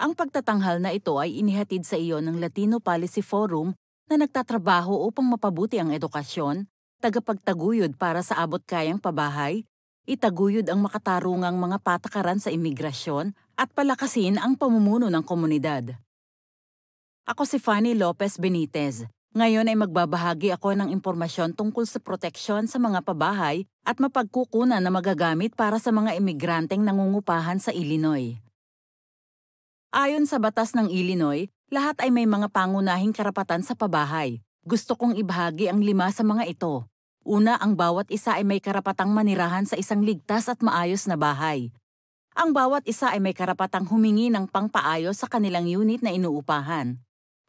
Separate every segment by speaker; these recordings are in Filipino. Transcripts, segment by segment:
Speaker 1: Ang pagtatanghal na ito ay inihatid sa iyo ng Latino Policy Forum na nagtatrabaho upang mapabuti ang edukasyon, tagapagtaguyod para sa abot kayang pabahay, itaguyod ang makatarungang mga patakaran sa imigrasyon at palakasin ang pamumuno ng komunidad. Ako si Fanny Lopez Benitez. Ngayon ay magbabahagi ako ng impormasyon tungkol sa proteksyon sa mga pabahay at mapagkukunan na magagamit para sa mga imigranteng nangungupahan sa Illinois. Ayon sa batas ng Illinois, lahat ay may mga pangunahing karapatan sa pabahay. Gusto kong ibahagi ang lima sa mga ito. Una, ang bawat isa ay may karapatang manirahan sa isang ligtas at maayos na bahay. Ang bawat isa ay may karapatang humingi ng pangpaayos sa kanilang unit na inuupahan.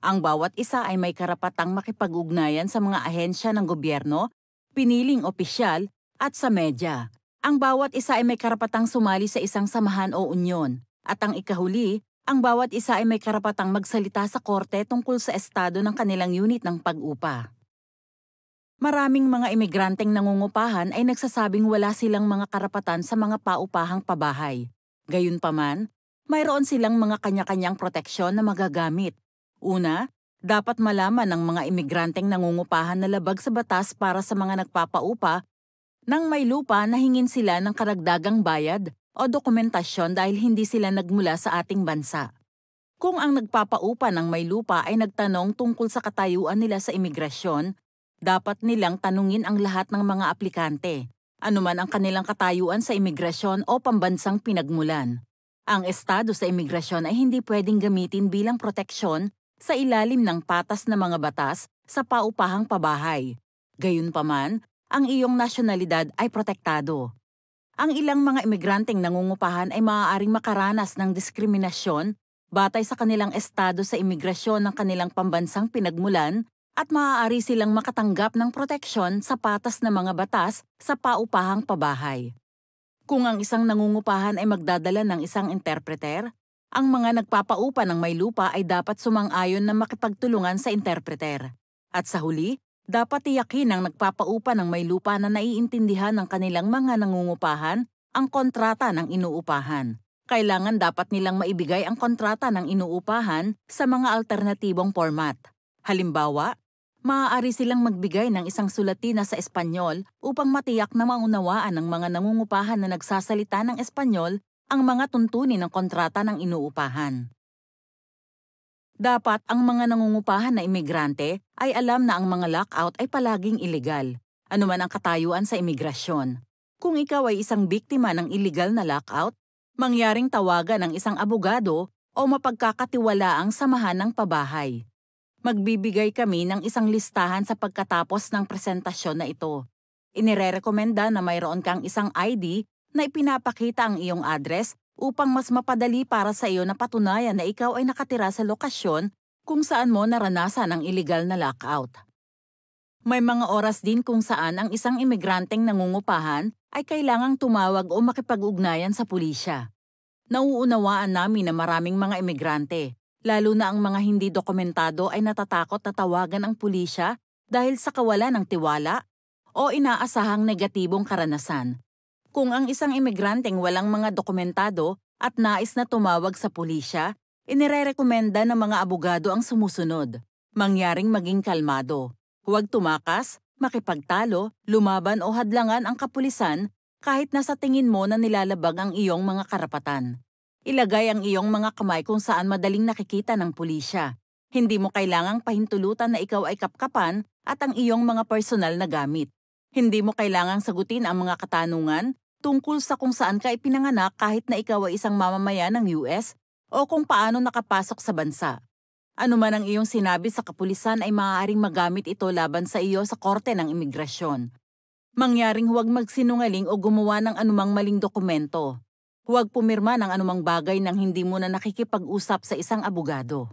Speaker 1: Ang bawat isa ay may karapatang makipag-ugnayan sa mga ahensya ng gobyerno, piniling opisyal, at sa media. Ang bawat isa ay may karapatang sumali sa isang samahan o unyon. At ang ikahuli, ang bawat isa ay may karapatang magsalita sa korte tungkol sa estado ng kanilang unit ng pag-upa. Maraming mga imigranteng nangungupahan ay nagsasabing wala silang mga karapatan sa mga paupahang pabahay. Gayunpaman, mayroon silang mga kanya-kanyang proteksyon na magagamit. Una, dapat malaman ng mga imigranteng nangungupahan na labag sa batas para sa mga nagpapaupa nang may lupa na hingin sila ng karagdagang bayad o dokumentasyon dahil hindi sila nagmula sa ating bansa. Kung ang nagpapaupa ng may lupa ay nagtanong tungkol sa katayuan nila sa imigrasyon, dapat nilang tanungin ang lahat ng mga aplikante, anuman ang kanilang katayuan sa imigrasyon o pambansang pinagmulan. Ang estado sa imigrasyon ay hindi pwedeng gamitin bilang proteksyon sa ilalim ng patas na mga batas sa paupahang pabahay. Gayunpaman, ang iyong nasyonalidad ay protektado ang ilang mga imigranteng nangungupahan ay maaaring makaranas ng diskriminasyon batay sa kanilang estado sa imigrasyon ng kanilang pambansang pinagmulan at maaari silang makatanggap ng proteksyon sa patas na mga batas sa paupahang pabahay. Kung ang isang nangungupahan ay magdadala ng isang interpreter, ang mga nagpapaupa ng may lupa ay dapat sumang-ayon na makipagtulungan sa interpreter. At sa huli, dapat tiyakin ng nagpapaupa ng may lupa na naiintindihan ng kanilang mga nangungupahan ang kontrata ng inuupahan. Kailangan dapat nilang maibigay ang kontrata ng inuupahan sa mga alternatibong format. Halimbawa, maaari silang magbigay ng isang sulatina sa Espanyol upang matiyak na maunawaan ng mga nangungupahan na nagsasalita ng Espanyol ang mga tuntunin ng kontrata ng inuupahan. Dapat ang mga nangungupahan na imigrante ay alam na ang mga lockout ay palaging ilegal, anuman ang katayuan sa imigrasyon. Kung ikaw ay isang biktima ng ilegal na lockout, mangyaring tawagan ng isang abogado o mapagkakatiwalaang samahan ng pabahay. Magbibigay kami ng isang listahan sa pagkatapos ng presentasyon na ito. Inirerekomenda na mayroon kang isang ID na ipinapakita ang iyong address upang mas mapadali para sa iyo na patunayan na ikaw ay nakatira sa lokasyon kung saan mo naranasan ang illegal na lockout. May mga oras din kung saan ang isang imigranteng nangungupahan ay kailangang tumawag o makipag-ugnayan sa pulisya. Nauunawaan namin na maraming mga imigrante, lalo na ang mga hindi dokumentado ay natatakot na tawagan ang pulisya dahil sa kawalan ng tiwala o inaasahang negatibong karanasan kung ang isang imigranteng walang mga dokumentado at nais na tumawag sa pulisya, inirerekomenda ng mga abogado ang sumusunod. Mangyaring maging kalmado. Huwag tumakas, makipagtalo, lumaban o hadlangan ang kapulisan kahit na sa tingin mo na nilalabag ang iyong mga karapatan. Ilagay ang iyong mga kamay kung saan madaling nakikita ng pulisya. Hindi mo kailangang pahintulutan na ikaw ay kapkapan at ang iyong mga personal na gamit. Hindi mo kailangang sagutin ang mga katanungan tungkol sa kung saan ka ipinanganak kahit na ikaw ay isang mamamayan ng US o kung paano nakapasok sa bansa. Ano man ang iyong sinabi sa kapulisan ay maaaring magamit ito laban sa iyo sa korte ng imigrasyon. Mangyaring huwag magsinungaling o gumawa ng anumang maling dokumento. Huwag pumirma ng anumang bagay nang hindi mo na nakikipag-usap sa isang abogado.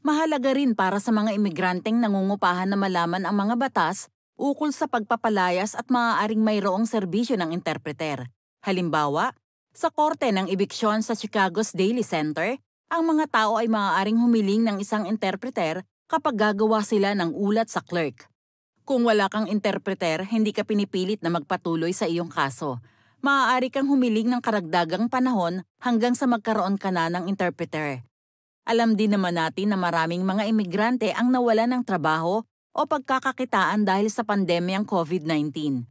Speaker 1: Mahalaga rin para sa mga imigranteng nangungupahan na malaman ang mga batas ukol sa pagpapalayas at maaaring mayroong serbisyo ng interpreter. Halimbawa, sa korte ng ebiksyon sa Chicago's Daily Center, ang mga tao ay maaaring humiling ng isang interpreter kapag gagawa sila ng ulat sa clerk. Kung wala kang interpreter, hindi ka pinipilit na magpatuloy sa iyong kaso. Maaari kang humiling ng karagdagang panahon hanggang sa magkaroon ka na ng interpreter. Alam din naman natin na maraming mga imigrante ang nawala ng trabaho o pagkakakitaan dahil sa pandemyang COVID-19.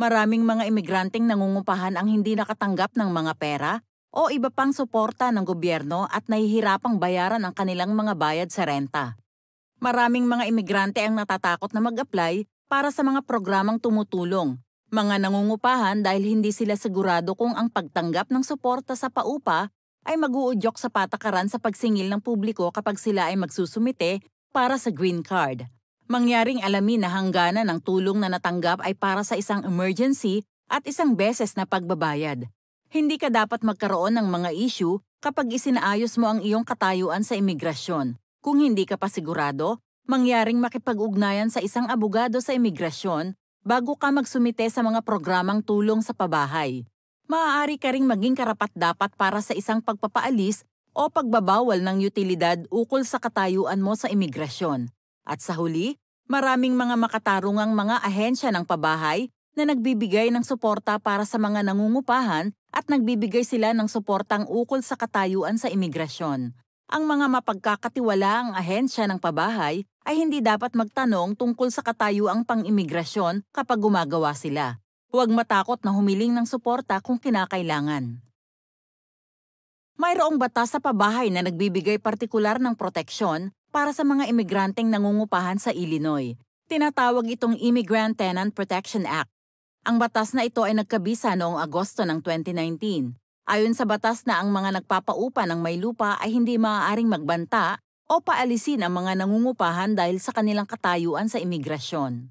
Speaker 1: Maraming mga imigranteng nangungupahan ang hindi nakatanggap ng mga pera o iba pang suporta ng gobyerno at nahihirapang bayaran ang kanilang mga bayad sa renta. Maraming mga imigrante ang natatakot na mag-apply para sa mga programang tumutulong, mga nangungupahan dahil hindi sila sigurado kung ang pagtanggap ng suporta sa paupa ay maguudyok sa patakaran sa pagsingil ng publiko kapag sila ay magsusumite para sa green card. Mangyaring alamin na hangganan ng tulong na natanggap ay para sa isang emergency at isang beses na pagbabayad. Hindi ka dapat magkaroon ng mga issue kapag isinaayos mo ang iyong katayuan sa imigrasyon. Kung hindi ka pa sigurado, mangyaring makipag-ugnayan sa isang abogado sa imigrasyon bago ka magsumite sa mga programang tulong sa pabahay. Maaari ka ring maging karapat-dapat para sa isang pagpapaalis o pagbabawal ng utilidad ukol sa katayuan mo sa imigrasyon. At sa huli, maraming mga makatarungang mga ahensya ng pabahay na nagbibigay ng suporta para sa mga nangungupahan at nagbibigay sila ng suportang ukol sa katayuan sa imigrasyon. Ang mga mapagkakatiwalaang ahensya ng pabahay ay hindi dapat magtanong tungkol sa katayuang pang-imigrasyon kapag gumagawa sila. Huwag matakot na humiling ng suporta kung kinakailangan. Mayroong batas sa pabahay na nagbibigay partikular ng proteksyon para sa mga imigranteng nangungupahan sa Illinois. Tinatawag itong Immigrant Tenant Protection Act. Ang batas na ito ay nagkabisa noong Agosto ng 2019. Ayon sa batas na ang mga nagpapaupa ng may lupa ay hindi maaaring magbanta o paalisin ang mga nangungupahan dahil sa kanilang katayuan sa imigrasyon.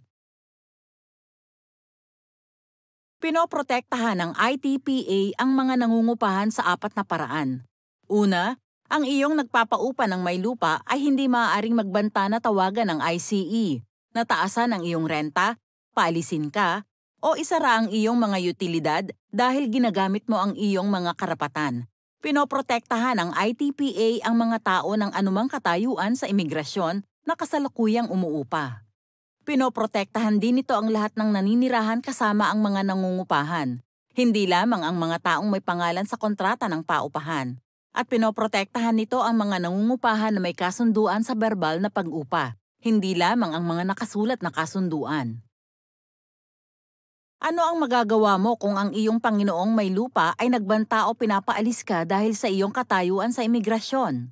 Speaker 1: Pinoprotektahan ng ITPA ang mga nangungupahan sa apat na paraan. Una, ang iyong nagpapaupa ng may lupa ay hindi maaaring magbanta na tawagan ng ICE, nataasan ang iyong renta, paalisin ka, o isara ang iyong mga utilidad dahil ginagamit mo ang iyong mga karapatan. Pinoprotektahan ng ITPA ang mga tao ng anumang katayuan sa imigrasyon na kasalukuyang umuupa. Pinoprotektahan din ito ang lahat ng naninirahan kasama ang mga nangungupahan, hindi lamang ang mga taong may pangalan sa kontrata ng paupahan at pinoprotektahan nito ang mga nangungupahan na may kasunduan sa verbal na pag-upa, hindi lamang ang mga nakasulat na kasunduan. Ano ang magagawa mo kung ang iyong Panginoong may lupa ay nagbanta o pinapaalis ka dahil sa iyong katayuan sa imigrasyon?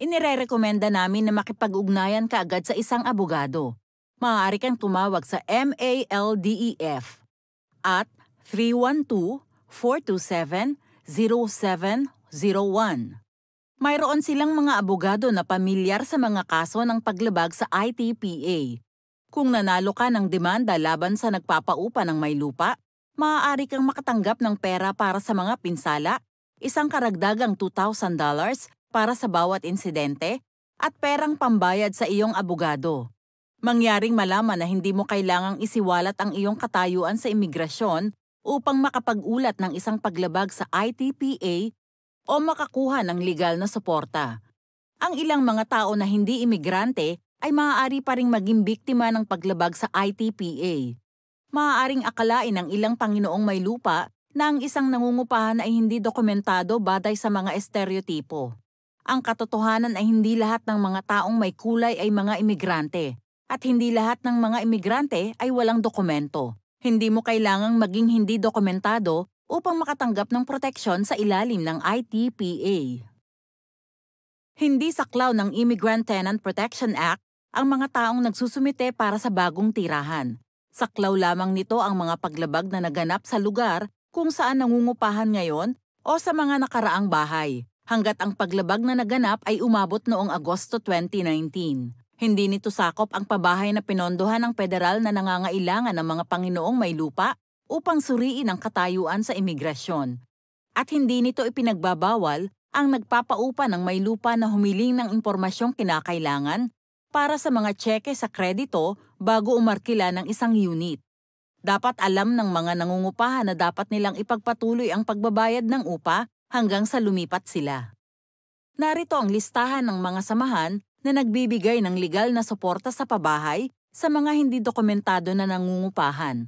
Speaker 1: Inirerekomenda namin na makipag-ugnayan ka agad sa isang abogado. Maaari kang tumawag sa MALDEF at 312-427-07 01. Mayroon silang mga abogado na pamilyar sa mga kaso ng paglabag sa ITPA. Kung nanalo ka ng demanda laban sa nagpapaupa ng may lupa, maaari kang makatanggap ng pera para sa mga pinsala, isang karagdagang $2,000 para sa bawat insidente, at perang pambayad sa iyong abogado. Mangyaring malaman na hindi mo kailangang isiwalat ang iyong katayuan sa imigrasyon upang makapag-ulat ng isang paglabag sa ITPA o makakuha ng legal na suporta. Ang ilang mga tao na hindi imigrante ay maaari pa ring maging biktima ng paglabag sa ITPA. Maaaring akalain ng ilang Panginoong may lupa na ang isang nangungupahan ay hindi dokumentado batay sa mga estereotipo. Ang katotohanan ay hindi lahat ng mga taong may kulay ay mga imigrante at hindi lahat ng mga imigrante ay walang dokumento. Hindi mo kailangang maging hindi dokumentado upang makatanggap ng proteksyon sa ilalim ng ITPA. Hindi saklaw ng Immigrant Tenant Protection Act ang mga taong nagsusumite para sa bagong tirahan. Saklaw lamang nito ang mga paglabag na naganap sa lugar kung saan nangungupahan ngayon o sa mga nakaraang bahay, hanggat ang paglabag na naganap ay umabot noong Agosto 2019. Hindi nito sakop ang pabahay na pinondohan ng federal na nangangailangan ng mga Panginoong may lupa upang suriin ang katayuan sa imigrasyon. At hindi nito ipinagbabawal ang nagpapaupa ng may lupa na humiling ng impormasyong kinakailangan para sa mga tseke sa kredito bago umarkila ng isang unit. Dapat alam ng mga nangungupahan na dapat nilang ipagpatuloy ang pagbabayad ng upa hanggang sa lumipat sila. Narito ang listahan ng mga samahan na nagbibigay ng legal na suporta sa pabahay sa mga hindi dokumentado na nangungupahan.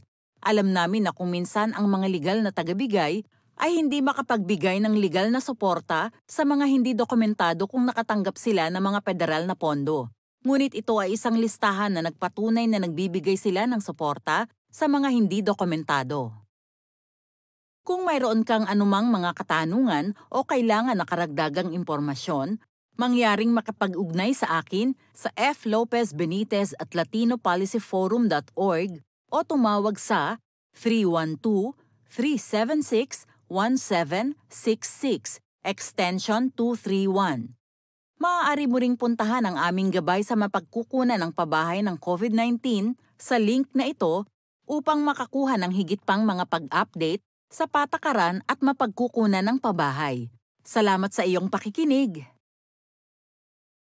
Speaker 1: Alam namin na kung minsan ang mga legal na tagabigay ay hindi makapagbigay ng legal na suporta sa mga hindi dokumentado kung nakatanggap sila ng mga federal na pondo. Ngunit ito ay isang listahan na nagpatunay na nagbibigay sila ng suporta sa mga hindi dokumentado. Kung mayroon kang anumang mga katanungan o kailangan na karagdagang impormasyon, mangyaring makapag-ugnay sa akin sa flopezbenitez at latinopolicyforum.org o tumawag sa 312-376-1766 extension 231. Maaari mo ring puntahan ang aming gabay sa mapagkukunan ng pabahay ng COVID-19 sa link na ito upang makakuha ng higit pang mga pag-update sa patakaran at mapagkukunan ng pabahay. Salamat sa iyong pakikinig.